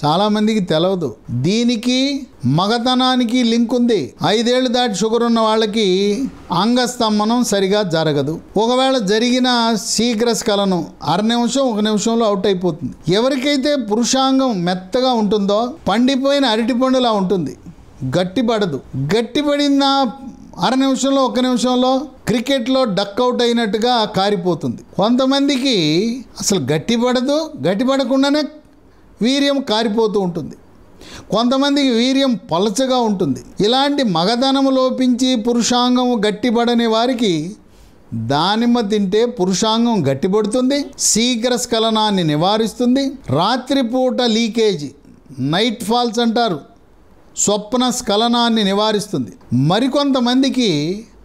చాలామందికి తెలవదు దీనికి మగతనానికి లింక్ ఉంది ఐదేళ్లు దాటి షుగర్ ఉన్న వాళ్ళకి అంగస్తంభనం సరిగా జరగదు ఒకవేళ జరిగిన శీఘ్రస్ఖలనం అర నిమిషం ఒక నిమిషంలో అవుట్ అయిపోతుంది ఎవరికైతే పురుషాంగం మెత్తగా ఉంటుందో పండిపోయిన అరటిపండులా ఉంటుంది గట్టిపడదు గట్టిపడిన అర నిమిషంలో ఒక నిమిషంలో క్రికెట్లో డక్అవుట్ అయినట్టుగా కారిపోతుంది కొంతమందికి అసలు గట్టిపడదు గట్టిపడకుండానే వీర్యం కారిపోతూ ఉంటుంది కొంతమందికి వీర్యం పలచగా ఉంటుంది ఇలాంటి మగధనము లోపించి పురుషాంగం గట్టిపడని వారికి దానిమ్మ తింటే పురుషాంగం గట్టిపడుతుంది శీఘ్ర స్ఖలనాన్ని నివారిస్తుంది రాత్రిపూట లీకేజ్ నైట్ ఫాల్స్ అంటారు స్వప్న స్ఖలనాన్ని నివారిస్తుంది మరికొంతమందికి